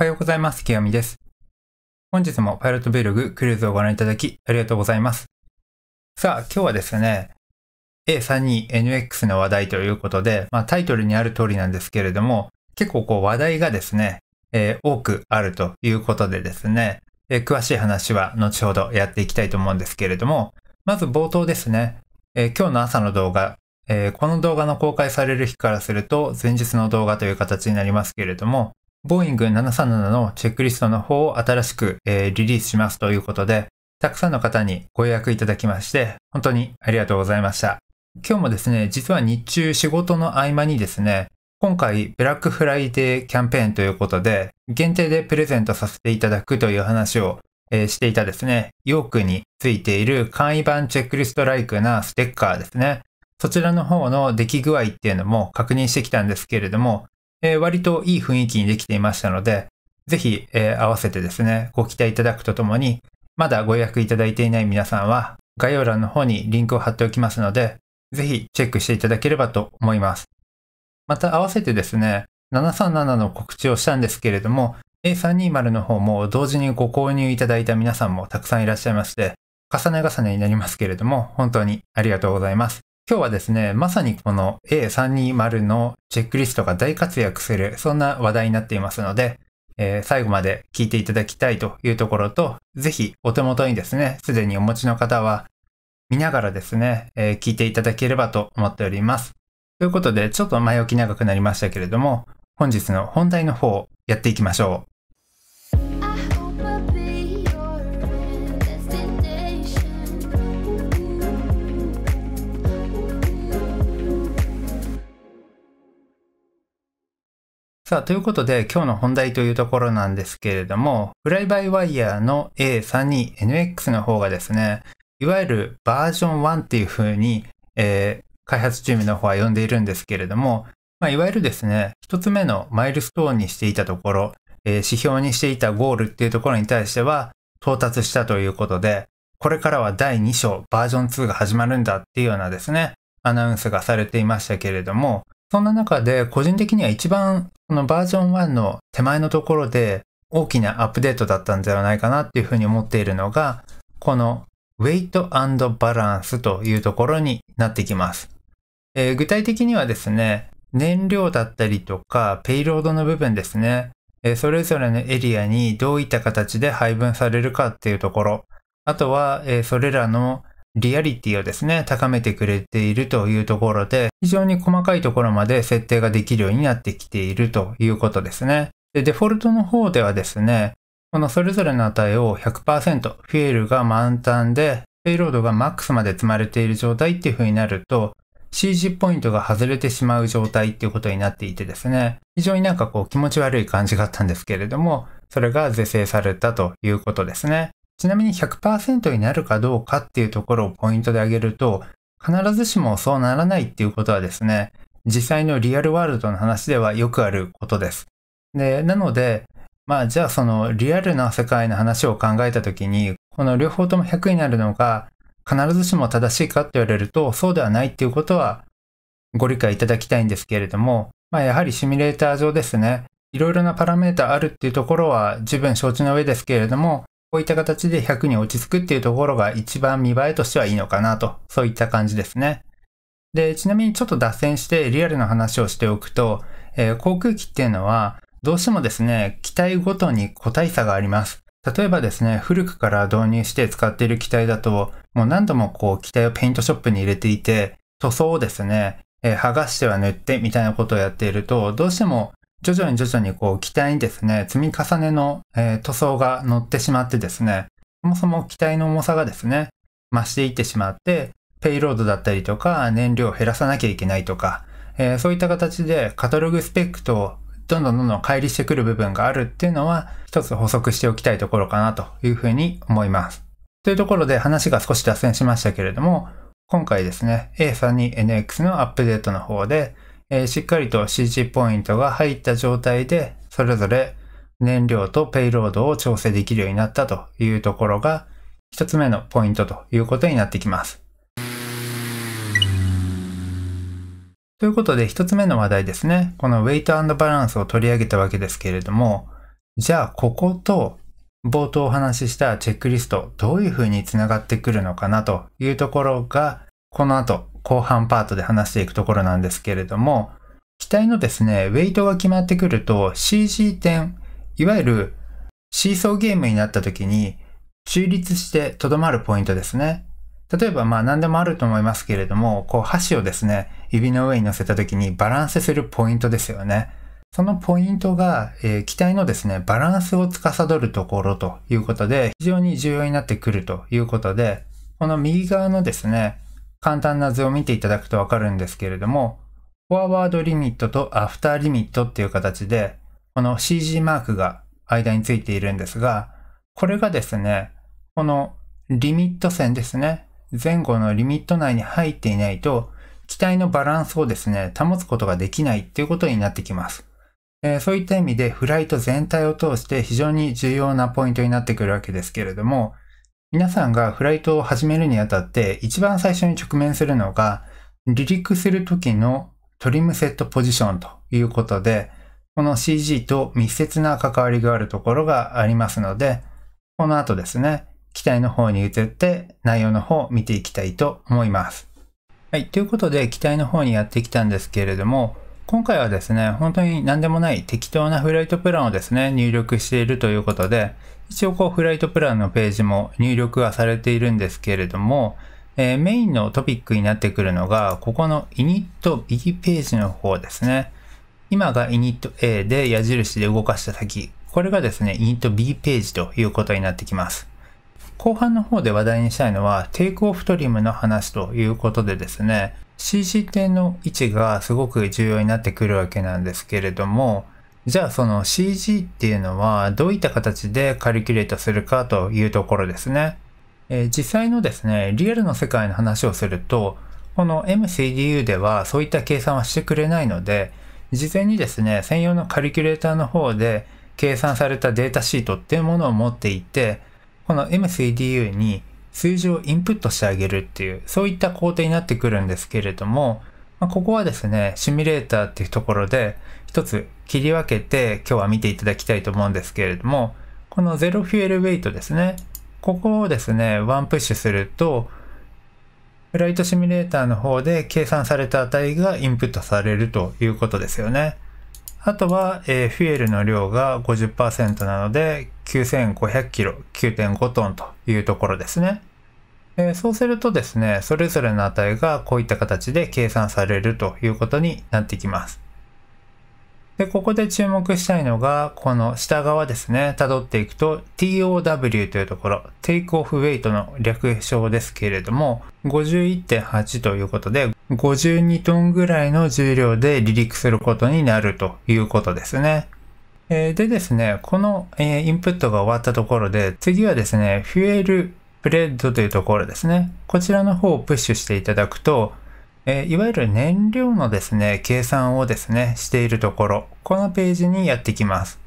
おはようございます。清美です。本日もパイロットベ l グクルーズをご覧いただきありがとうございます。さあ、今日はですね、A32NX の話題ということで、まあ、タイトルにある通りなんですけれども、結構こう話題がですね、えー、多くあるということでですね、えー、詳しい話は後ほどやっていきたいと思うんですけれども、まず冒頭ですね、えー、今日の朝の動画、えこの動画の公開される日からすると前日の動画という形になりますけれども、ボーイング737のチェックリストの方を新しく、えー、リリースしますということで、たくさんの方にご予約いただきまして、本当にありがとうございました。今日もですね、実は日中仕事の合間にですね、今回ブラックフライデーキャンペーンということで、限定でプレゼントさせていただくという話を、えしていたですね、ヨークについている簡易版チェックリストライクなステッカーですね。そちらの方の出来具合っていうのも確認してきたんですけれども、えー、割といい雰囲気にできていましたので、ぜひ、えー、合わせてですね、ご期待いただくとともに、まだご予約いただいていない皆さんは、概要欄の方にリンクを貼っておきますので、ぜひチェックしていただければと思います。また合わせてですね、737の告知をしたんですけれども、A320 の方も同時にご購入いただいた皆さんもたくさんいらっしゃいまして、重ね重ねになりますけれども、本当にありがとうございます。今日はですね、まさにこの A320 のチェックリストが大活躍する、そんな話題になっていますので、えー、最後まで聞いていただきたいというところと、ぜひお手元にですね、すでにお持ちの方は見ながらですね、えー、聞いていただければと思っております。ということで、ちょっと前置き長くなりましたけれども、本日の本題の方、やっていきましょう。さあ、ということで今日の本題というところなんですけれども、フライバイワイヤーの A32NX の方がですね、いわゆるバージョン1っていうふうに、えー、開発チームの方は呼んでいるんですけれども、まあ、いわゆるですね、一つ目のマイルストーンにしていたところ、えー、指標にしていたゴールっていうところに対しては到達したということで、これからは第2章バージョン2が始まるんだっていうようなですね、アナウンスがされていましたけれども、そんな中で個人的には一番このバージョン1の手前のところで大きなアップデートだったんではないかなっていうふうに思っているのが、この Weight and Balance というところになってきます。えー、具体的にはですね、燃料だったりとか、ペイロードの部分ですね、えー、それぞれのエリアにどういった形で配分されるかっていうところ、あとは、えー、それらのリアリティをですね、高めてくれているというところで、非常に細かいところまで設定ができるようになってきているということですね。でデフォルトの方ではですね、このそれぞれの値を100%、フィールが満タンで、ペイロードがマックスまで積まれている状態っていう風になると、CG ポイントが外れてしまう状態っていうことになっていてですね、非常になんかこう気持ち悪い感じがあったんですけれども、それが是正されたということですね。ちなみに100%になるかどうかっていうところをポイントで挙げると、必ずしもそうならないっていうことはですね、実際のリアルワールドの話ではよくあることです。で、なので、まあじゃあそのリアルな世界の話を考えた時に、この両方とも100になるのが必ずしも正しいかって言われると、そうではないっていうことはご理解いただきたいんですけれども、まあやはりシミュレーター上ですね、いろいろなパラメータあるっていうところは十分承知の上ですけれども、こういった形で100に落ち着くっていうところが一番見栄えとしてはいいのかなと、そういった感じですね。で、ちなみにちょっと脱線してリアルな話をしておくと、えー、航空機っていうのは、どうしてもですね、機体ごとに個体差があります。例えばですね、古くから導入して使っている機体だと、もう何度もこう機体をペイントショップに入れていて、塗装をですね、えー、剥がしては塗ってみたいなことをやっていると、どうしても徐々に徐々にこう機体にですね、積み重ねの、えー、塗装が乗ってしまってですね、そもそも機体の重さがですね、増していってしまって、ペイロードだったりとか、燃料を減らさなきゃいけないとか、えー、そういった形でカタログスペックとどんどんどんどん乖離してくる部分があるっていうのは、一つ補足しておきたいところかなというふうに思います。というところで話が少し脱線しましたけれども、今回ですね、A32NX のアップデートの方で、えー、しっかりと CG ポイントが入った状態で、それぞれ燃料とペイロードを調整できるようになったというところが、一つ目のポイントということになってきます。ということで、一つ目の話題ですね。このウェイトバランスを取り上げたわけですけれども、じゃあ、ここと冒頭お話ししたチェックリスト、どういうふうにつながってくるのかなというところが、この後後半パートで話していくところなんですけれども、機体のですね、ウェイトが決まってくると CG 点、いわゆるシーソーゲームになった時に中立してとどまるポイントですね。例えばまあ何でもあると思いますけれども、こう箸をですね、指の上に乗せた時にバランスするポイントですよね。そのポイントが、えー、機体のですね、バランスを司るところということで、非常に重要になってくるということで、この右側のですね、簡単な図を見ていただくとわかるんですけれども、フォアワードリミットとアフターリミットっていう形で、この CG マークが間についているんですが、これがですね、このリミット線ですね、前後のリミット内に入っていないと、機体のバランスをですね、保つことができないっていうことになってきます。えー、そういった意味でフライト全体を通して非常に重要なポイントになってくるわけですけれども、皆さんがフライトを始めるにあたって一番最初に直面するのが離陸する時のトリムセットポジションということでこの CG と密接な関わりがあるところがありますのでこの後ですね機体の方に移って内容の方を見ていきたいと思います。はい、ということで機体の方にやってきたんですけれども今回はですね、本当に何でもない適当なフライトプランをですね、入力しているということで、一応こうフライトプランのページも入力はされているんですけれども、えー、メインのトピックになってくるのが、ここの init 右ページの方ですね。今が initA で矢印で動かした先、これがですね、initB ページということになってきます。後半の方で話題にしたいのは、テイクオフトリムの話ということでですね、CC 点の位置がすごく重要になってくるわけなんですけれども、じゃあその CG っていうのはどういった形でカリキュレートするかというところですね。えー、実際のですね、リアルの世界の話をすると、この MCDU ではそういった計算はしてくれないので、事前にですね、専用のカリキュレーターの方で計算されたデータシートっていうものを持っていて、この MCDU に数字をインプットしてあげるっていう、そういった工程になってくるんですけれども、まあ、ここはですね、シミュレーターっていうところで、一つ切り分けて今日は見ていただきたいと思うんですけれども、このゼロフュエルウェイトですね。ここをですね、ワンプッシュすると、フライトシミュレーターの方で計算された値がインプットされるということですよね。あとは、えー、フュエルの量が50%なので、9500キロ、9.5トンというところですね。えー、そうするとですね、それぞれの値がこういった形で計算されるということになってきます。で、ここで注目したいのが、この下側ですね、辿っていくと TOW というところ、テイクオフウェイトの略称ですけれども、51.8ということで、52トンぐらいの重量で離陸することになるということですね。でですね、この、えインプットが終わったところで、次はですね、フュエルプレッドというところですね。こちらの方をプッシュしていただくと、えいわゆる燃料のですね、計算をですね、しているところ、このページにやってきます。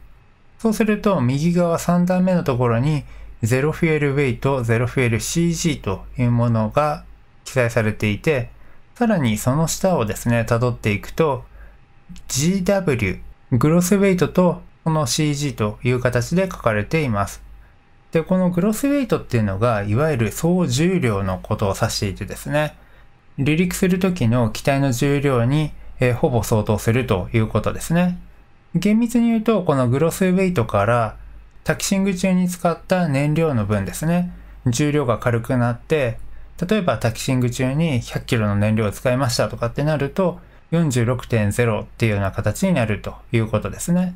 そうすると、右側3段目のところに、ゼロフュエルウェイト、ゼロフュエル CG というものが記載されていて、さらにその下をですね、辿っていくと、GW、グロスウェイトとこの CG という形で書かれています。で、このグロスウェイトっていうのが、いわゆる総重量のことを指していてですね、離陸する時の機体の重量に、えー、ほぼ相当するということですね。厳密に言うと、このグロスウェイトからタキシング中に使った燃料の分ですね、重量が軽くなって、例えばタキシング中に 100kg の燃料を使いましたとかってなると、46.0っていうような形になるということですね。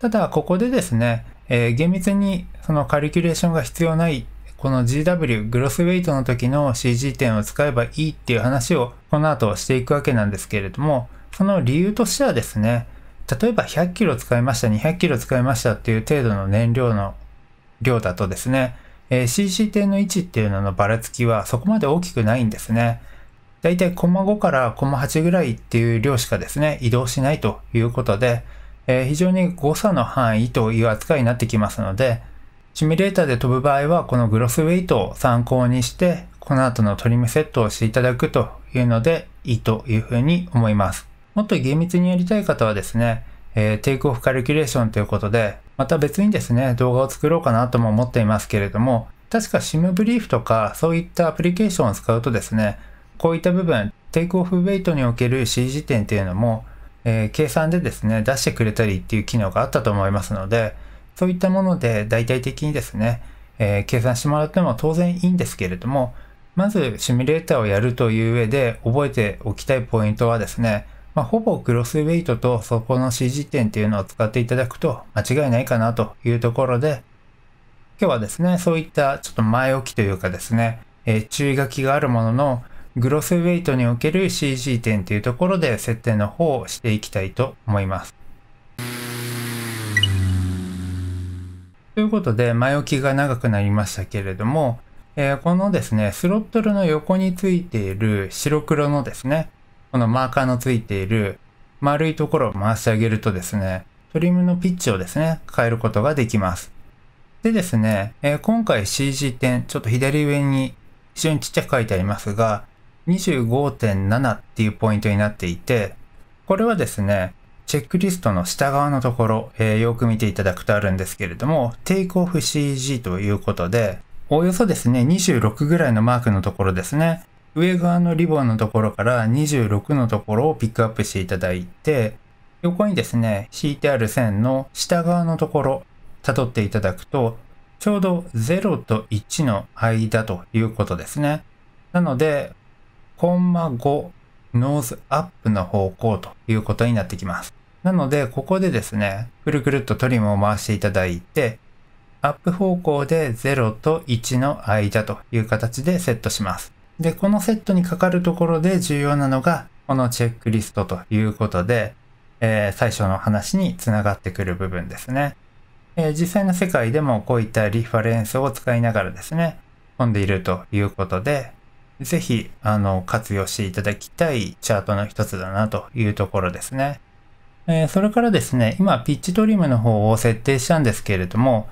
ただ、ここでですね、えー、厳密にそのカリキュレーションが必要ないこの GW グロスウェイトの時の CG 点を使えばいいっていう話をこの後していくわけなんですけれども、その理由としてはですね、例えば100キロ使いました、200キロ使いましたっていう程度の燃料の量だとですね、えー、CC 点の位置っていうののばらつきはそこまで大きくないんですね。だいたいコマ5からコマ8ぐらいっていう量しかですね、移動しないということで、えー、非常に誤差の範囲という扱いになってきますので、シミュレーターで飛ぶ場合は、このグロスウェイトを参考にして、この後のトリムセットをしていただくというのでいいというふうに思います。もっと厳密にやりたい方はですね、えー、テイクオフカルキュレーションということで、また別にですね、動画を作ろうかなとも思っていますけれども、確か SIM ブリーフとかそういったアプリケーションを使うとですね、こういった部分、テイクオフウェイトにおける C 時点っていうのも、えー、計算でですね、出してくれたりっていう機能があったと思いますので、そういったもので大体的にですね、えー、計算してもらっても当然いいんですけれども、まずシミュレーターをやるという上で覚えておきたいポイントはですね、まあ、ほぼクロスウェイトとそこの C g 点っていうのを使っていただくと間違いないかなというところで、今日はですね、そういったちょっと前置きというかですね、えー、注意書きがあるものの、グロスウェイトにおける CG 点というところで設定の方をしていきたいと思います。ということで、前置きが長くなりましたけれども、えー、このですね、スロットルの横についている白黒のですね、このマーカーのついている丸いところを回してあげるとですね、トリムのピッチをですね、変えることができます。でですね、えー、今回 CG 点、ちょっと左上に非常にちっちゃく書いてありますが、25.7っていうポイントになっていて、これはですね、チェックリストの下側のところ、えー、よく見ていただくとあるんですけれども、テイクオフ CG ということで、おおよそですね、26ぐらいのマークのところですね。上側のリボンのところから26のところをピックアップしていただいて、横にですね、引いてある線の下側のところ、辿っていただくと、ちょうど0と1の間ということですね。なので、コンマ5、ノーズアップの方向ということになってきます。なので、ここでですね、くるくるっとトリムを回していただいて、アップ方向で0と1の間という形でセットします。で、このセットにかかるところで重要なのが、このチェックリストということで、えー、最初の話につながってくる部分ですね。えー、実際の世界でもこういったリファレンスを使いながらですね、混んでいるということで、ぜひ、あの、活用していただきたいチャートの一つだなというところですね。えそれからですね、今ピッチトリムの方を設定したんですけれども、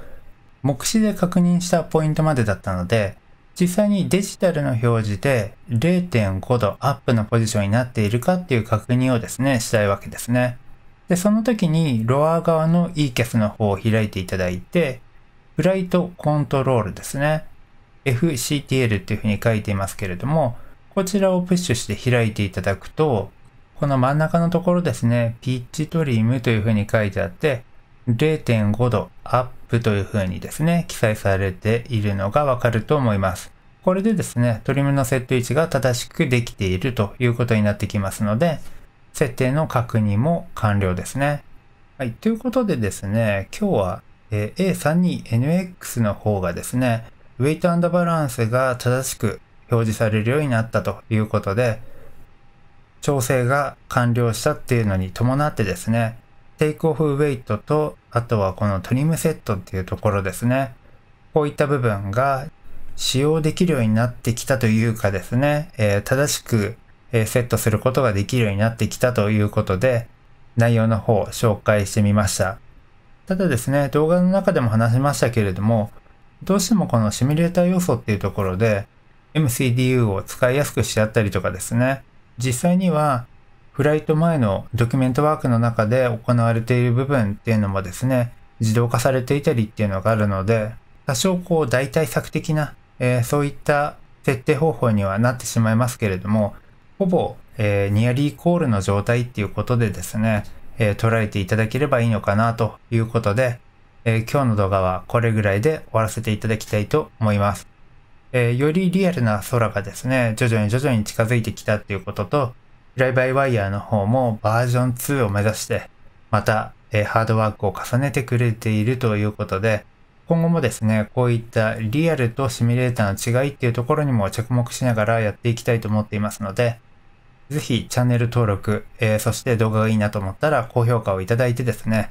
目視で確認したポイントまでだったので、実際にデジタルの表示で0.5度アップのポジションになっているかっていう確認をですね、したいわけですね。で、その時にロア側の e c a s の方を開いていただいて、フライトコントロールですね。FCTL っていうふうに書いていますけれども、こちらをプッシュして開いていただくと、この真ん中のところですね、ピッチトリムというふうに書いてあって、0.5度アップというふうにですね、記載されているのがわかると思います。これでですね、トリムの設定位置が正しくできているということになってきますので、設定の確認も完了ですね。はい、ということでですね、今日は A32NX の方がですね、ウェイトバランスが正しく表示されるようになったということで、調整が完了したっていうのに伴ってですね、テイクオフウェイトと、あとはこのトリムセットっていうところですね。こういった部分が使用できるようになってきたというかですね、えー、正しくセットすることができるようになってきたということで、内容の方を紹介してみました。ただですね、動画の中でも話しましたけれども、どうしてもこのシミュレーター要素っていうところで、MCDU を使いやすくしちゃったりとかですね、実際にはフライト前のドキュメントワークの中で行われている部分っていうのもですね、自動化されていたりっていうのがあるので、多少こう代替策的な、えー、そういった設定方法にはなってしまいますけれども、ほぼ、えー、ニアリーイコールの状態っていうことでですね、えー、捉えていただければいいのかなということで、え今日の動画はこれぐらいで終わらせていただきたいと思います。えー、よりリアルな空がですね、徐々に徐々に近づいてきたっていうことと、フライバイワイヤーの方もバージョン2を目指して、また、えー、ハードワークを重ねてくれているということで、今後もですね、こういったリアルとシミュレーターの違いっていうところにも着目しながらやっていきたいと思っていますので、ぜひチャンネル登録、えー、そして動画がいいなと思ったら高評価をいただいてですね、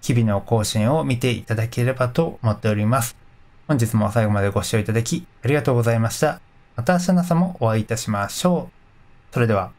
日々の更新を見ていただければと思っております。本日も最後までご視聴いただきありがとうございました。また明日の朝もお会いいたしましょう。それでは。